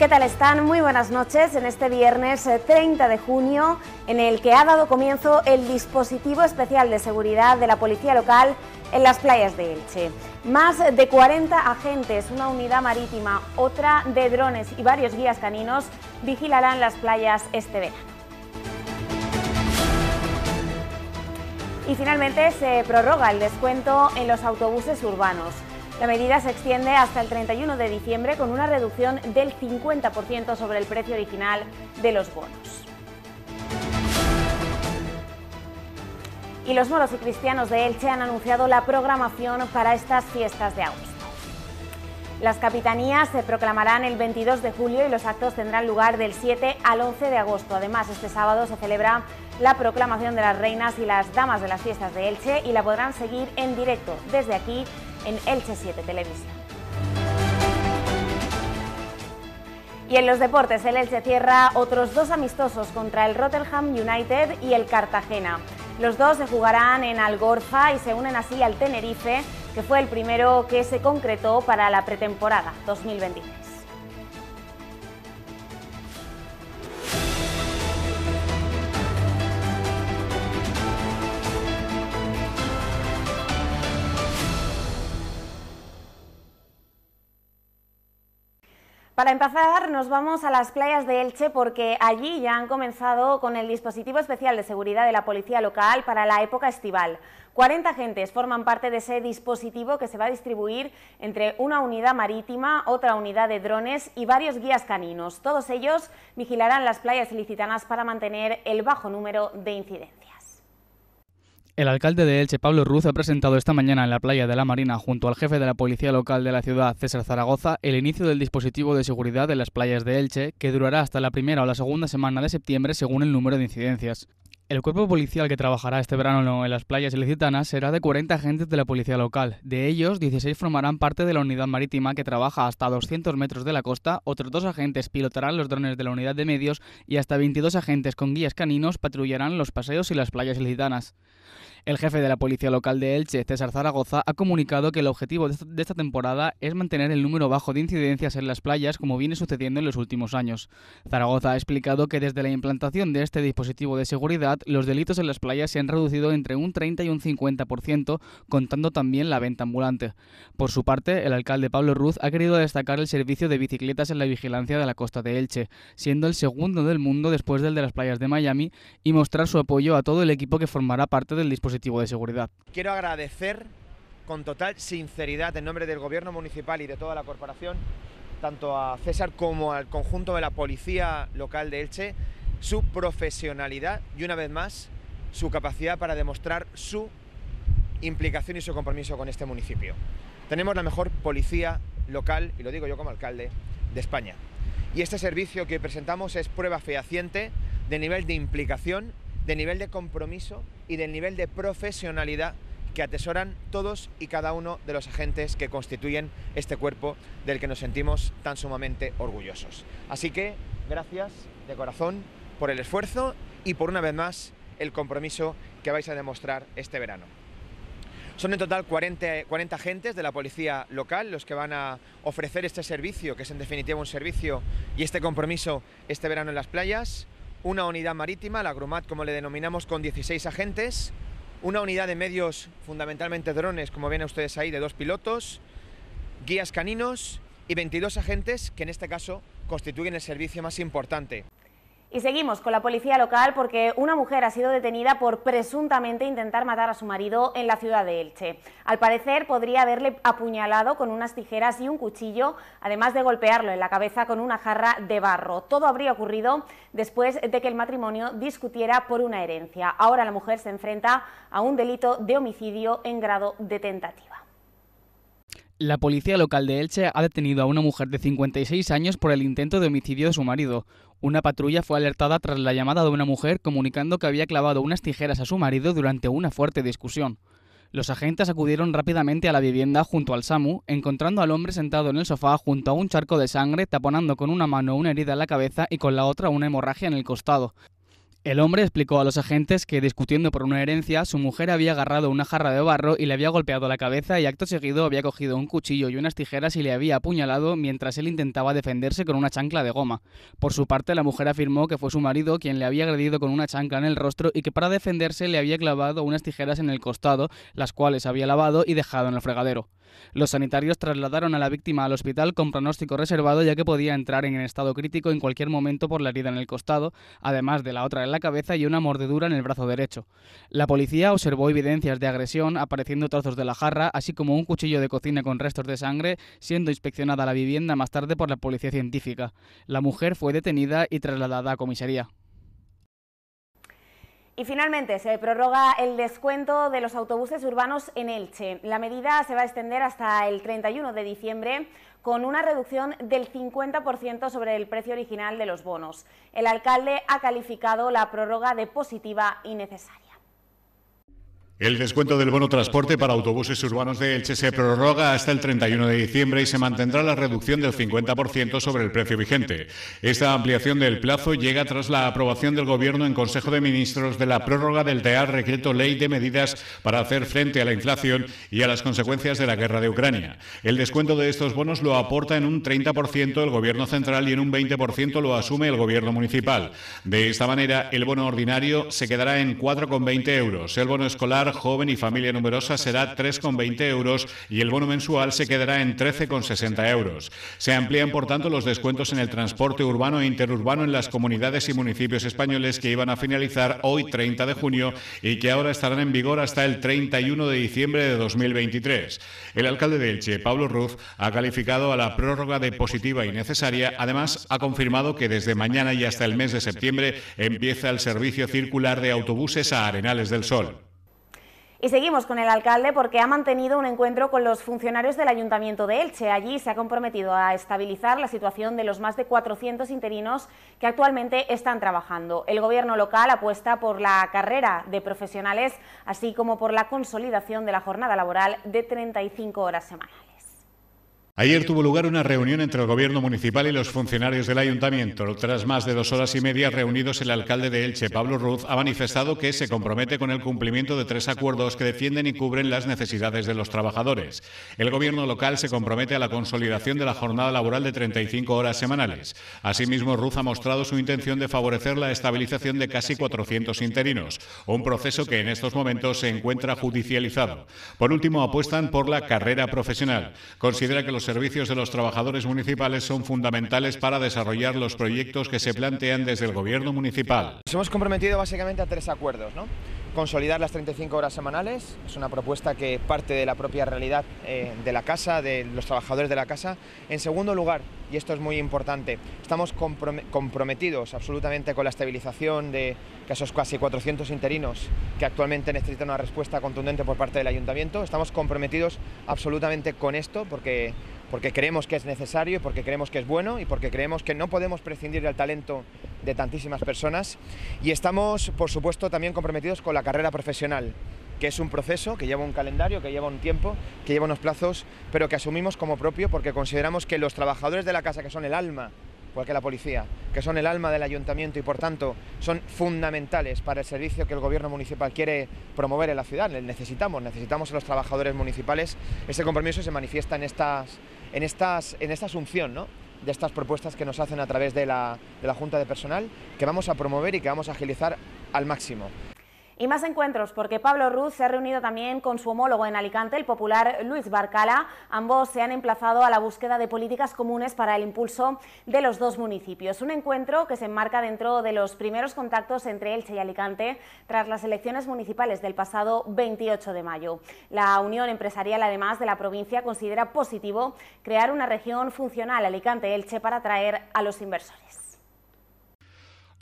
¿Qué tal están? Muy buenas noches en este viernes 30 eh, de junio, en el que ha dado comienzo el dispositivo especial de seguridad de la Policía Local en las playas de Elche. Más de 40 agentes, una unidad marítima, otra de drones y varios guías caninos vigilarán las playas este verano. Y finalmente se prorroga el descuento en los autobuses urbanos. La medida se extiende hasta el 31 de diciembre con una reducción del 50% sobre el precio original de los bonos. Y los moros y cristianos de Elche han anunciado la programación para estas fiestas de agosto. Las capitanías se proclamarán el 22 de julio y los actos tendrán lugar del 7 al 11 de agosto. Además, este sábado se celebra la proclamación de las reinas y las damas de las fiestas de Elche y la podrán seguir en directo desde aquí en Elche 7 Televisa. Y en los deportes, el Elche cierra otros dos amistosos contra el Rotterdam United y el Cartagena. Los dos se jugarán en Algorfa y se unen así al Tenerife, que fue el primero que se concretó para la pretemporada 2023. Para empezar, nos vamos a las playas de Elche porque allí ya han comenzado con el dispositivo especial de seguridad de la policía local para la época estival. 40 agentes forman parte de ese dispositivo que se va a distribuir entre una unidad marítima, otra unidad de drones y varios guías caninos. Todos ellos vigilarán las playas ilicitanas para mantener el bajo número de incidencias. El alcalde de Elche, Pablo Ruz, ha presentado esta mañana en la playa de la Marina, junto al jefe de la policía local de la ciudad, César Zaragoza, el inicio del dispositivo de seguridad en las playas de Elche, que durará hasta la primera o la segunda semana de septiembre según el número de incidencias. El cuerpo policial que trabajará este verano en las playas ilicitanas será de 40 agentes de la policía local. De ellos, 16 formarán parte de la unidad marítima que trabaja hasta 200 metros de la costa, otros dos agentes pilotarán los drones de la unidad de medios y hasta 22 agentes con guías caninos patrullarán los paseos y las playas ilicitanas. El jefe de la policía local de Elche, César Zaragoza, ha comunicado que el objetivo de esta temporada es mantener el número bajo de incidencias en las playas como viene sucediendo en los últimos años. Zaragoza ha explicado que desde la implantación de este dispositivo de seguridad, los delitos en las playas se han reducido entre un 30 y un 50%, contando también la venta ambulante. Por su parte, el alcalde Pablo Ruz ha querido destacar el servicio de bicicletas en la vigilancia de la costa de Elche, siendo el segundo del mundo después del de las playas de Miami, y mostrar su apoyo a todo el equipo que formará parte del dispositivo de seguridad. Quiero agradecer con total sinceridad en nombre del Gobierno Municipal y de toda la Corporación, tanto a César como al conjunto de la Policía Local de Elche, su profesionalidad y una vez más su capacidad para demostrar su implicación y su compromiso con este municipio. Tenemos la mejor policía local, y lo digo yo como alcalde, de España. Y este servicio que presentamos es prueba fehaciente de nivel de implicación del nivel de compromiso y del nivel de profesionalidad que atesoran todos y cada uno de los agentes que constituyen este cuerpo del que nos sentimos tan sumamente orgullosos. Así que gracias de corazón por el esfuerzo y por una vez más el compromiso que vais a demostrar este verano. Son en total 40, 40, agentes de la policía local los que van a ofrecer este servicio, que es en definitiva un servicio y este compromiso este verano en las playas una unidad marítima, la Grumat como le denominamos, con 16 agentes, una unidad de medios, fundamentalmente drones, como ven ustedes ahí, de dos pilotos, guías caninos y 22 agentes que en este caso constituyen el servicio más importante. Y seguimos con la policía local porque una mujer ha sido detenida por presuntamente intentar matar a su marido en la ciudad de Elche. Al parecer podría haberle apuñalado con unas tijeras y un cuchillo, además de golpearlo en la cabeza con una jarra de barro. Todo habría ocurrido después de que el matrimonio discutiera por una herencia. Ahora la mujer se enfrenta a un delito de homicidio en grado de tentativa. La policía local de Elche ha detenido a una mujer de 56 años por el intento de homicidio de su marido. Una patrulla fue alertada tras la llamada de una mujer comunicando que había clavado unas tijeras a su marido durante una fuerte discusión. Los agentes acudieron rápidamente a la vivienda junto al SAMU, encontrando al hombre sentado en el sofá junto a un charco de sangre, taponando con una mano una herida en la cabeza y con la otra una hemorragia en el costado. El hombre explicó a los agentes que, discutiendo por una herencia, su mujer había agarrado una jarra de barro y le había golpeado la cabeza y acto seguido había cogido un cuchillo y unas tijeras y le había apuñalado mientras él intentaba defenderse con una chancla de goma. Por su parte, la mujer afirmó que fue su marido quien le había agredido con una chancla en el rostro y que para defenderse le había clavado unas tijeras en el costado, las cuales había lavado y dejado en el fregadero. Los sanitarios trasladaron a la víctima al hospital con pronóstico reservado ya que podía entrar en estado crítico en cualquier momento por la herida en el costado, además de la otra en la cabeza y una mordedura en el brazo derecho. La policía observó evidencias de agresión apareciendo trozos de la jarra, así como un cuchillo de cocina con restos de sangre, siendo inspeccionada la vivienda más tarde por la policía científica. La mujer fue detenida y trasladada a comisaría. Y finalmente se prorroga el descuento de los autobuses urbanos en Elche. La medida se va a extender hasta el 31 de diciembre con una reducción del 50% sobre el precio original de los bonos. El alcalde ha calificado la prórroga de positiva y necesaria. El descuento del bono transporte para autobuses urbanos de Elche se prorroga hasta el 31 de diciembre y se mantendrá la reducción del 50% sobre el precio vigente. Esta ampliación del plazo llega tras la aprobación del Gobierno en Consejo de Ministros de la prórroga del Real Decreto Ley de Medidas para hacer frente a la inflación y a las consecuencias de la guerra de Ucrania. El descuento de estos bonos lo aporta en un 30% el Gobierno central y en un 20% lo asume el Gobierno municipal. De esta manera, el bono ordinario se quedará en 4,20 euros. El bono escolar joven y familia numerosa será 3,20 euros y el bono mensual se quedará en 13,60 euros. Se amplían, por tanto, los descuentos en el transporte urbano e interurbano en las comunidades y municipios españoles que iban a finalizar hoy 30 de junio y que ahora estarán en vigor hasta el 31 de diciembre de 2023. El alcalde de Elche, Pablo Ruz, ha calificado a la prórroga de positiva y necesaria. Además, ha confirmado que desde mañana y hasta el mes de septiembre empieza el servicio circular de autobuses a Arenales del Sol. Y seguimos con el alcalde porque ha mantenido un encuentro con los funcionarios del Ayuntamiento de Elche. Allí se ha comprometido a estabilizar la situación de los más de 400 interinos que actualmente están trabajando. El gobierno local apuesta por la carrera de profesionales, así como por la consolidación de la jornada laboral de 35 horas semanales. Ayer tuvo lugar una reunión entre el gobierno municipal y los funcionarios del ayuntamiento. Tras más de dos horas y media reunidos, el alcalde de Elche, Pablo Ruz, ha manifestado que se compromete con el cumplimiento de tres acuerdos que defienden y cubren las necesidades de los trabajadores. El gobierno local se compromete a la consolidación de la jornada laboral de 35 horas semanales. Asimismo, Ruz ha mostrado su intención de favorecer la estabilización de casi 400 interinos, un proceso que en estos momentos se encuentra judicializado. Por último, apuestan por la carrera profesional. Considera que los servicios de los trabajadores municipales son fundamentales para desarrollar los proyectos que se plantean desde el gobierno municipal. Nos hemos comprometido básicamente a tres acuerdos, ¿no? Consolidar las 35 horas semanales, es una propuesta que parte de la propia realidad eh, de la casa, de los trabajadores de la casa. En segundo lugar, y esto es muy importante, estamos comprometidos absolutamente con la estabilización de esos casi 400 interinos que actualmente necesitan una respuesta contundente por parte del ayuntamiento. Estamos comprometidos absolutamente con esto porque porque creemos que es necesario, porque creemos que es bueno y porque creemos que no podemos prescindir del talento de tantísimas personas. Y estamos, por supuesto, también comprometidos con la carrera profesional que es un proceso, que lleva un calendario, que lleva un tiempo, que lleva unos plazos, pero que asumimos como propio porque consideramos que los trabajadores de la casa, que son el alma, igual que la policía, que son el alma del ayuntamiento y por tanto son fundamentales para el servicio que el gobierno municipal quiere promover en la ciudad, necesitamos, necesitamos a los trabajadores municipales, ese compromiso se manifiesta en estas en, estas, en esta asunción de estas propuestas que nos hacen a través de la, de la Junta de Personal, que vamos a promover y que vamos a agilizar al máximo. Y más encuentros, porque Pablo Ruz se ha reunido también con su homólogo en Alicante, el popular Luis Barcala. Ambos se han emplazado a la búsqueda de políticas comunes para el impulso de los dos municipios. Un encuentro que se enmarca dentro de los primeros contactos entre Elche y Alicante tras las elecciones municipales del pasado 28 de mayo. La Unión Empresarial, además de la provincia, considera positivo crear una región funcional Alicante-Elche para atraer a los inversores.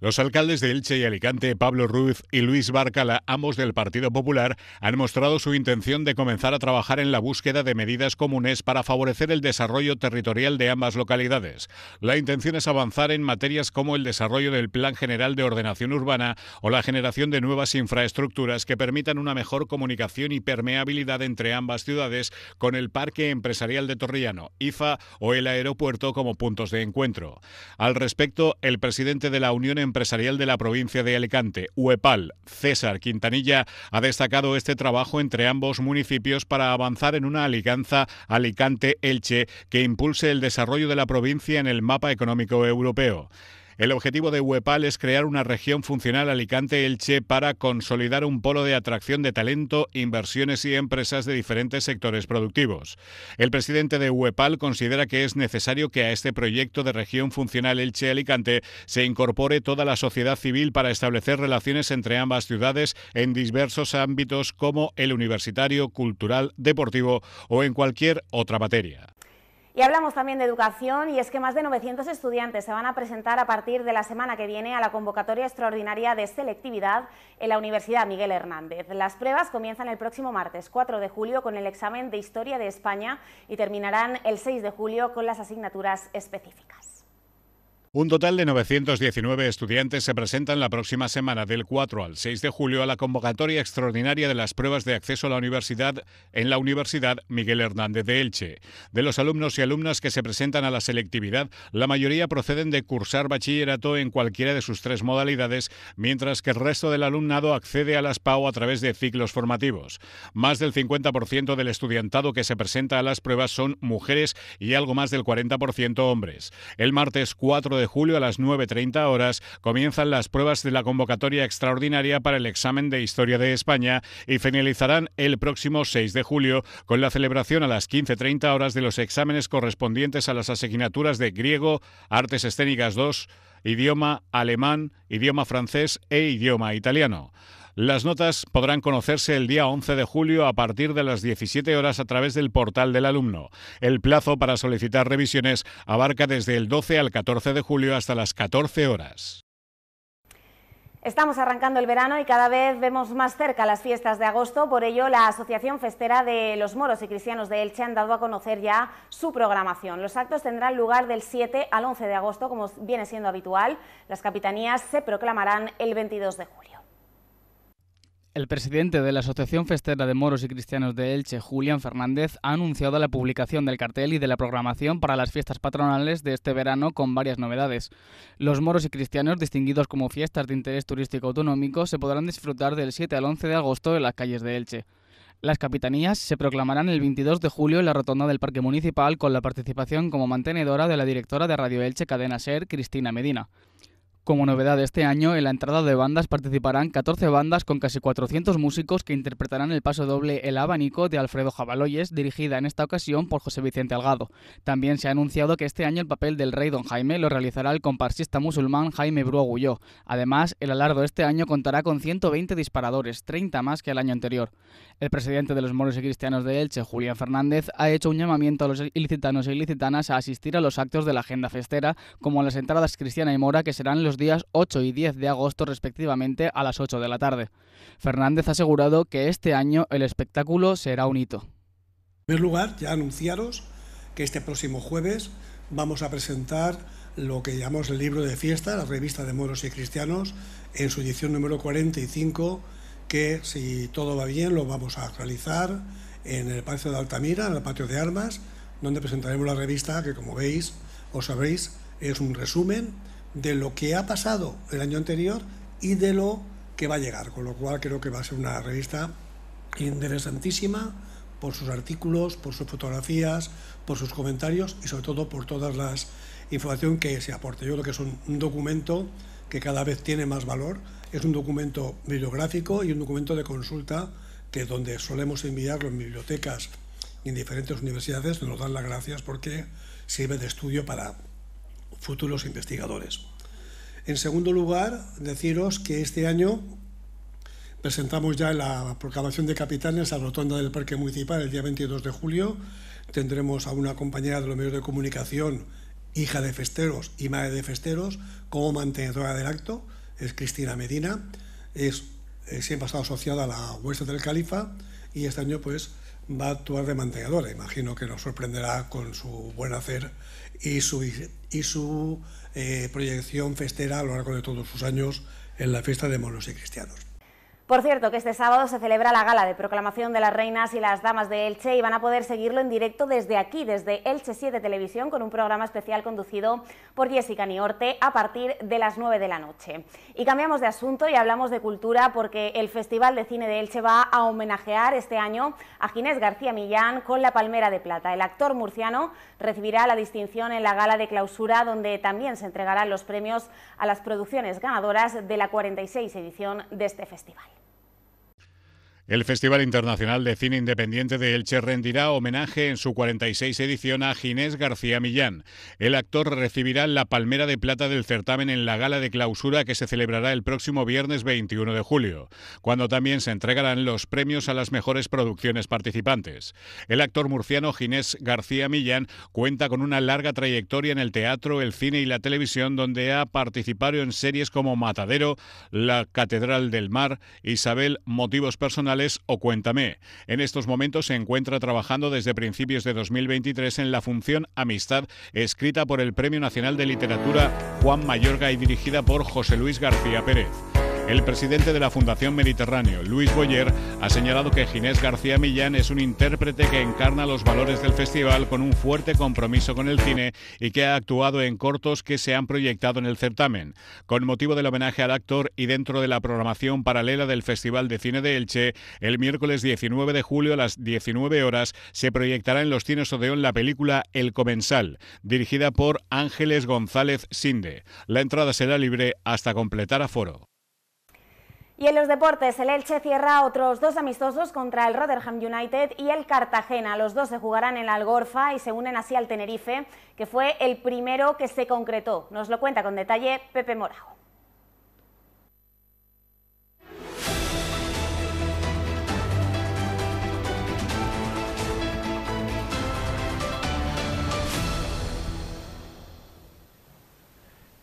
Los alcaldes de Elche y Alicante, Pablo Ruiz y Luis Barcala, ambos del Partido Popular, han mostrado su intención de comenzar a trabajar en la búsqueda de medidas comunes para favorecer el desarrollo territorial de ambas localidades. La intención es avanzar en materias como el desarrollo del Plan General de Ordenación Urbana o la generación de nuevas infraestructuras que permitan una mejor comunicación y permeabilidad entre ambas ciudades con el Parque Empresarial de Torrellano, IFA o el aeropuerto como puntos de encuentro. Al respecto, el presidente de la Unión Empresarial de la provincia de Alicante, UEPAL, César Quintanilla, ha destacado este trabajo entre ambos municipios para avanzar en una alianza Alicante-Elche que impulse el desarrollo de la provincia en el mapa económico europeo. El objetivo de UEPAL es crear una región funcional Alicante-Elche para consolidar un polo de atracción de talento, inversiones y empresas de diferentes sectores productivos. El presidente de UEPAL considera que es necesario que a este proyecto de región funcional Elche-Alicante se incorpore toda la sociedad civil para establecer relaciones entre ambas ciudades en diversos ámbitos como el universitario, cultural, deportivo o en cualquier otra materia. Y hablamos también de educación y es que más de 900 estudiantes se van a presentar a partir de la semana que viene a la convocatoria extraordinaria de selectividad en la Universidad Miguel Hernández. Las pruebas comienzan el próximo martes 4 de julio con el examen de Historia de España y terminarán el 6 de julio con las asignaturas específicas. Un total de 919 estudiantes se presentan la próxima semana del 4 al 6 de julio a la convocatoria extraordinaria de las pruebas de acceso a la universidad en la Universidad Miguel Hernández de Elche. De los alumnos y alumnas que se presentan a la selectividad, la mayoría proceden de cursar bachillerato en cualquiera de sus tres modalidades, mientras que el resto del alumnado accede a las PAO a través de ciclos formativos. Más del 50% del estudiantado que se presenta a las pruebas son mujeres y algo más del 40% hombres. El martes 4 de julio a las 9.30 horas comienzan las pruebas de la convocatoria extraordinaria para el examen de Historia de España y finalizarán el próximo 6 de julio con la celebración a las 15.30 horas de los exámenes correspondientes a las asignaturas de griego, artes escénicas 2, idioma alemán, idioma francés e idioma italiano. Las notas podrán conocerse el día 11 de julio a partir de las 17 horas a través del portal del alumno. El plazo para solicitar revisiones abarca desde el 12 al 14 de julio hasta las 14 horas. Estamos arrancando el verano y cada vez vemos más cerca las fiestas de agosto, por ello la Asociación Festera de los Moros y Cristianos de Elche han dado a conocer ya su programación. Los actos tendrán lugar del 7 al 11 de agosto, como viene siendo habitual. Las capitanías se proclamarán el 22 de julio. El presidente de la Asociación Festera de Moros y Cristianos de Elche, Julián Fernández, ha anunciado la publicación del cartel y de la programación para las fiestas patronales de este verano con varias novedades. Los moros y cristianos, distinguidos como fiestas de interés turístico autonómico, se podrán disfrutar del 7 al 11 de agosto en las calles de Elche. Las capitanías se proclamarán el 22 de julio en la rotonda del Parque Municipal con la participación como mantenedora de la directora de Radio Elche Cadena Ser, Cristina Medina. Como novedad este año, en la entrada de bandas participarán 14 bandas con casi 400 músicos que interpretarán el paso doble El Abanico de Alfredo Jabaloyes, dirigida en esta ocasión por José Vicente Algado. También se ha anunciado que este año el papel del rey Don Jaime lo realizará el comparsista musulmán Jaime Bruagulló. Además, el alardo este año contará con 120 disparadores, 30 más que el año anterior. El presidente de los moros y cristianos de Elche, Julián Fernández, ha hecho un llamamiento a los ilicitanos e ilicitanas a asistir a los actos de la agenda festera, como las entradas cristiana y mora que serán los días 8 y 10 de agosto respectivamente a las 8 de la tarde. Fernández ha asegurado que este año el espectáculo será un hito. En primer lugar, ya anunciaros que este próximo jueves vamos a presentar lo que llamamos el libro de fiesta, la revista de moros y cristianos, en su edición número 45, que si todo va bien lo vamos a realizar en el Palacio de Altamira, en el Patio de Armas, donde presentaremos la revista que como veis o sabréis es un resumen de lo que ha pasado el año anterior y de lo que va a llegar, con lo cual creo que va a ser una revista interesantísima por sus artículos, por sus fotografías, por sus comentarios y sobre todo por todas las información que se aporte. Yo creo que es un documento que cada vez tiene más valor, es un documento bibliográfico y un documento de consulta que donde solemos enviarlo en bibliotecas y en diferentes universidades nos dan las gracias porque sirve de estudio para, futuros investigadores. En segundo lugar, deciros que este año presentamos ya la proclamación de capitanes a la rotonda del Parque Municipal el día 22 de julio. Tendremos a una compañera de los medios de comunicación, hija de festeros y madre de festeros, como mantenedora del acto, es Cristina Medina. Es, eh, siempre ha estado asociada a la Huesca del Califa y este año pues va a actuar de mantenedora. Imagino que nos sorprenderá con su buen hacer y su, y su eh, proyección festera a lo largo de todos sus años en la fiesta de monos y cristianos. Por cierto, que este sábado se celebra la gala de proclamación de las reinas y las damas de Elche y van a poder seguirlo en directo desde aquí, desde Elche 7 Televisión, con un programa especial conducido por Jessica Niorte a partir de las 9 de la noche. Y cambiamos de asunto y hablamos de cultura porque el Festival de Cine de Elche va a homenajear este año a Ginés García Millán con la Palmera de Plata. El actor murciano recibirá la distinción en la gala de clausura donde también se entregarán los premios a las producciones ganadoras de la 46 edición de este festival. El Festival Internacional de Cine Independiente de Elche rendirá homenaje en su 46 edición a Ginés García Millán. El actor recibirá la palmera de plata del certamen en la gala de clausura que se celebrará el próximo viernes 21 de julio, cuando también se entregarán los premios a las mejores producciones participantes. El actor murciano Ginés García Millán cuenta con una larga trayectoria en el teatro, el cine y la televisión, donde ha participado en series como Matadero, La Catedral del Mar, Isabel, Motivos Personales, o Cuéntame. En estos momentos se encuentra trabajando desde principios de 2023 en la función Amistad, escrita por el Premio Nacional de Literatura Juan Mayorga y dirigida por José Luis García Pérez. El presidente de la Fundación Mediterráneo, Luis Boyer, ha señalado que Ginés García Millán es un intérprete que encarna los valores del festival con un fuerte compromiso con el cine y que ha actuado en cortos que se han proyectado en el certamen. Con motivo del homenaje al actor y dentro de la programación paralela del Festival de Cine de Elche, el miércoles 19 de julio a las 19 horas se proyectará en los cines Odeón la película El Comensal, dirigida por Ángeles González Sinde. La entrada será libre hasta completar aforo. Y en los deportes, el Elche cierra otros dos amistosos contra el Rotherham United y el Cartagena. Los dos se jugarán en la Algorfa y se unen así al Tenerife, que fue el primero que se concretó. Nos lo cuenta con detalle Pepe Morajo.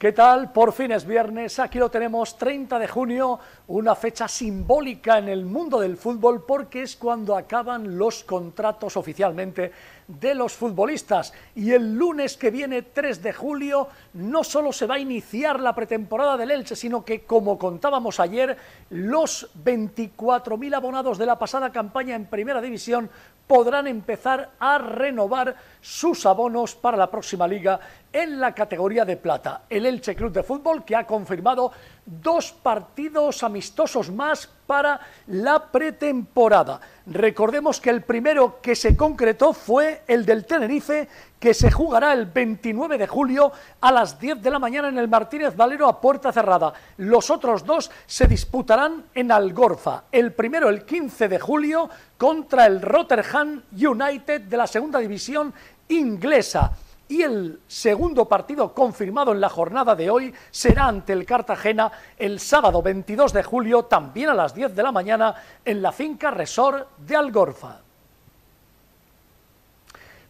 ¿Qué tal? Por fin es viernes, aquí lo tenemos 30 de junio, una fecha simbólica en el mundo del fútbol porque es cuando acaban los contratos oficialmente de los futbolistas y el lunes que viene 3 de julio no solo se va a iniciar la pretemporada del Elche, sino que como contábamos ayer, los 24.000 abonados de la pasada campaña en Primera División podrán empezar a renovar sus abonos para la próxima liga en la categoría de plata. El Elche Club de Fútbol que ha confirmado dos partidos amistosos más para la pretemporada. Recordemos que el primero que se concretó fue el del Tenerife, que se jugará el 29 de julio a las 10 de la mañana en el Martínez Valero a puerta cerrada. Los otros dos se disputarán en Algorfa. El primero el 15 de julio contra el Rotterdam United de la segunda división inglesa. Y el segundo partido confirmado en la jornada de hoy será ante el Cartagena el sábado 22 de julio, también a las 10 de la mañana, en la finca Resort de Algorfa.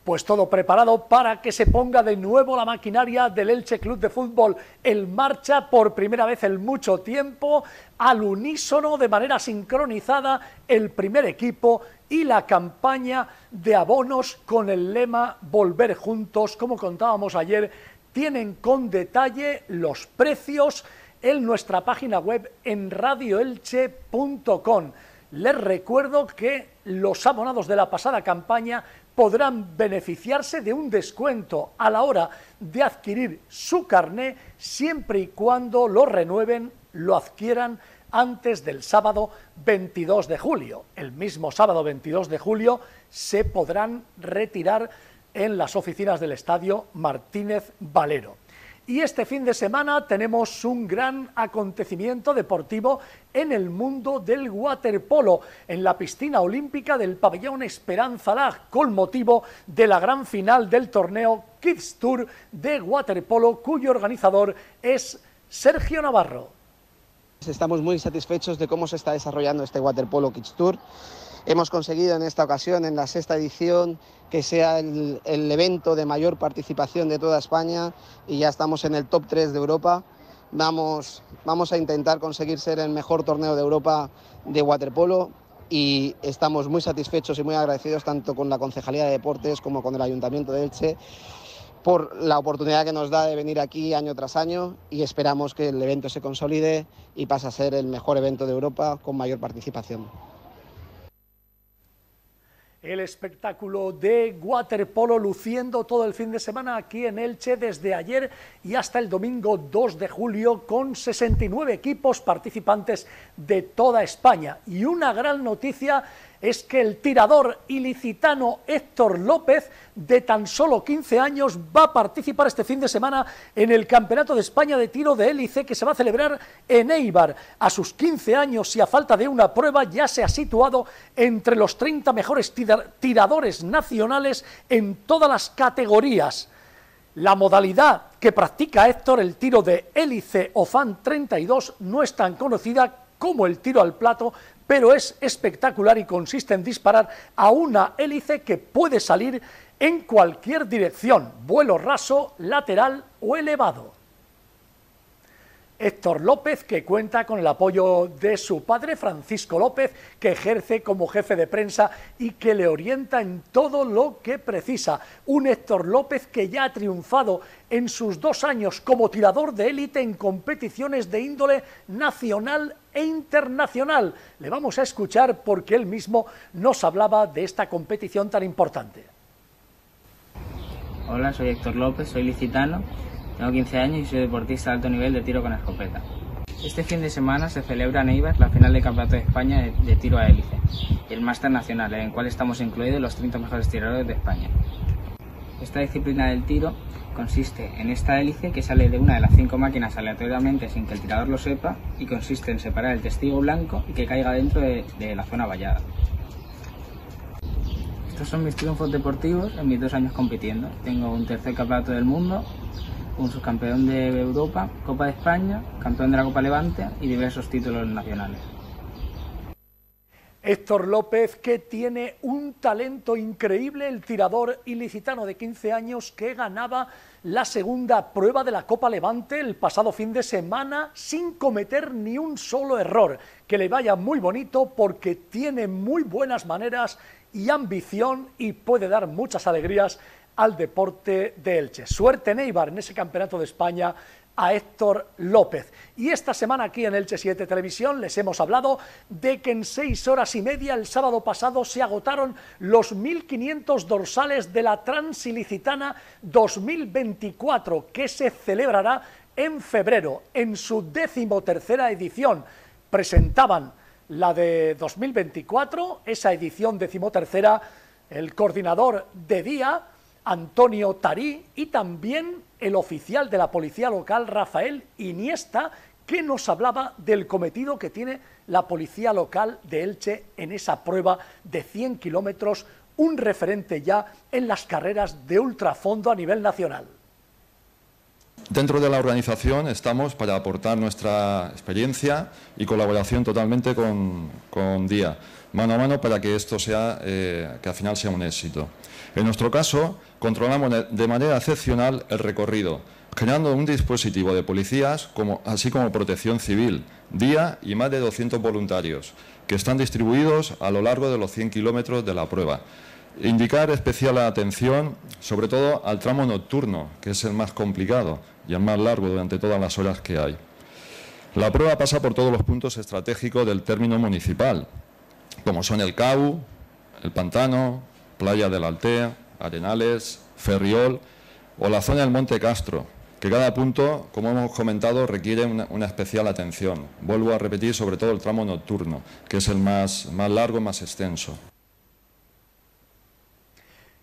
Pues todo preparado para que se ponga de nuevo la maquinaria del Elche Club de Fútbol en marcha por primera vez en mucho tiempo, al unísono, de manera sincronizada, el primer equipo y la campaña de abonos con el lema Volver Juntos, como contábamos ayer, tienen con detalle los precios en nuestra página web en radioelche.com. Les recuerdo que los abonados de la pasada campaña podrán beneficiarse de un descuento a la hora de adquirir su carné siempre y cuando lo renueven, lo adquieran antes del sábado 22 de julio. El mismo sábado 22 de julio se podrán retirar en las oficinas del Estadio Martínez Valero. Y este fin de semana tenemos un gran acontecimiento deportivo en el mundo del waterpolo, en la piscina olímpica del pabellón Esperanza Lag, con motivo de la gran final del torneo Kids Tour de waterpolo, cuyo organizador es Sergio Navarro. Estamos muy satisfechos de cómo se está desarrollando este waterpolo Kids Tour. Hemos conseguido en esta ocasión, en la sexta edición, que sea el, evento de mayor participación de toda España y ya estamos en el top 3 de Europa. Vamos, vamos a intentar conseguir ser el mejor torneo de Europa de waterpolo y estamos muy satisfechos y muy agradecidos tanto con la Concejalía de Deportes como con el Ayuntamiento de Elche por la oportunidad que nos da de venir aquí año tras año y esperamos que el evento se consolide y pase a ser el mejor evento de Europa con mayor participación el espectáculo de waterpolo luciendo todo el fin de semana aquí en Elche desde ayer y hasta el domingo 2 de julio con 69 equipos participantes de toda España. Y una gran noticia es que el tirador ilicitano Héctor López, de tan solo 15 años, va a participar este fin de semana en el Campeonato de España de Tiro de Hélice que se va a celebrar en Eibar. A sus 15 años y a falta de una prueba ya se ha situado entre los 30 mejores tiradores nacionales en todas las categorías. La modalidad que practica Héctor, el tiro de hélice o fan 32, no es tan conocida como el tiro al plato, pero es espectacular y consiste en disparar a una hélice que puede salir en cualquier dirección, vuelo raso, lateral o elevado. Héctor López, que cuenta con el apoyo de su padre Francisco López, que ejerce como jefe de prensa y que le orienta en todo lo que precisa. Un Héctor López que ya ha triunfado en sus dos años como tirador de élite en competiciones de índole nacional e internacional. Le vamos a escuchar porque él mismo nos hablaba de esta competición tan importante. Hola, soy Héctor López, soy licitano, tengo 15 años y soy deportista de alto nivel de tiro con escopeta. Este fin de semana se celebra en Eibar la final del Campeonato de España de, de tiro a hélice, el Máster Nacional, en el cual estamos incluidos los 30 mejores tiradores de España. Esta disciplina del tiro consiste en esta hélice que sale de una de las cinco máquinas aleatoriamente sin que el tirador lo sepa y consiste en separar el testigo blanco y que caiga dentro de, la zona vallada. Estos son mis triunfos deportivos en mis dos años compitiendo. Tengo un tercer campeonato del mundo, un subcampeón de Europa, Copa de España, campeón de la Copa Levante y diversos títulos nacionales. Héctor López, que tiene un talento increíble, el tirador ilicitano de 15 años que ganaba la segunda prueba de la Copa Levante el pasado fin de semana sin cometer ni un solo error. Que le vaya muy bonito porque tiene muy buenas maneras y ambición y puede dar muchas alegrías al deporte de Elche. Suerte, Neibar, en ese Campeonato de España a Héctor López. Y esta semana aquí en Elche 7 Televisión les hemos hablado de que en seis horas y media el sábado pasado se agotaron los 1.500 dorsales de la Transilicitana 2024 que se celebrará en febrero en su decimotercera edición. Presentaban la de 2024, esa edición decimotercera, el coordinador de día, Antonio Tarí y también el oficial de la policía local, Rafael Iniesta, que nos hablaba del cometido que tiene la policía local de Elche en esa prueba de 100 kilómetros, un referente ya en las carreras de ultrafondo a nivel nacional. Dentro de la organización estamos para aportar nuestra experiencia y colaboración totalmente con, Día, mano a mano, para que esto sea, eh, que al final sea un éxito. En nuestro caso, controlamos de manera excepcional el recorrido, generando un dispositivo de policías, así como protección civil, día y más de 200 voluntarios, que están distribuidos a lo largo de los 100 kilómetros de la prueba. Indicar especial atención, sobre todo, al tramo nocturno, que es el más complicado y el más largo durante todas las horas que hay. La prueba pasa por todos los puntos estratégicos del término municipal, como son el CAU, el Pantano, Playa de la Altea, Arenales, Ferriol o la zona del Monte Castro, que cada punto, como hemos comentado, requiere una, especial atención. Vuelvo a repetir sobre todo el tramo nocturno, que es el más, largo largo, más extenso.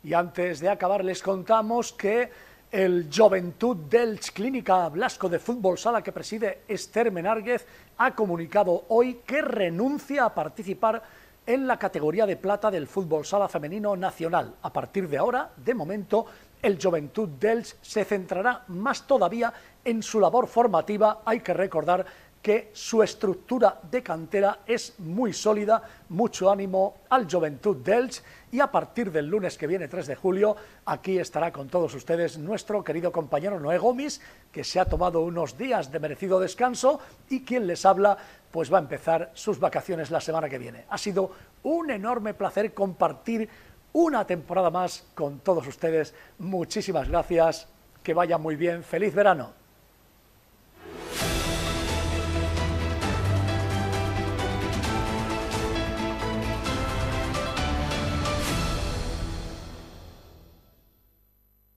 Y antes de acabar les contamos que el Juventud del Clínica Blasco de Fútbol Sala que preside Esther Menárguez ha comunicado hoy que renuncia a participar en la categoría de plata del fútbol sala femenino nacional. A partir de ahora, de momento, el Juventud dels se centrará más todavía en su labor formativa. Hay que recordar que su estructura de cantera es muy sólida, mucho ánimo al Juventud Delch y a partir del lunes que viene, 3 de julio, aquí estará con todos ustedes nuestro querido compañero Noé Gómez, que se ha tomado unos días de merecido descanso y quien les habla pues va a empezar sus vacaciones la semana que viene. Ha sido un enorme placer compartir una temporada más con todos ustedes. Muchísimas gracias, que vaya muy bien, feliz verano.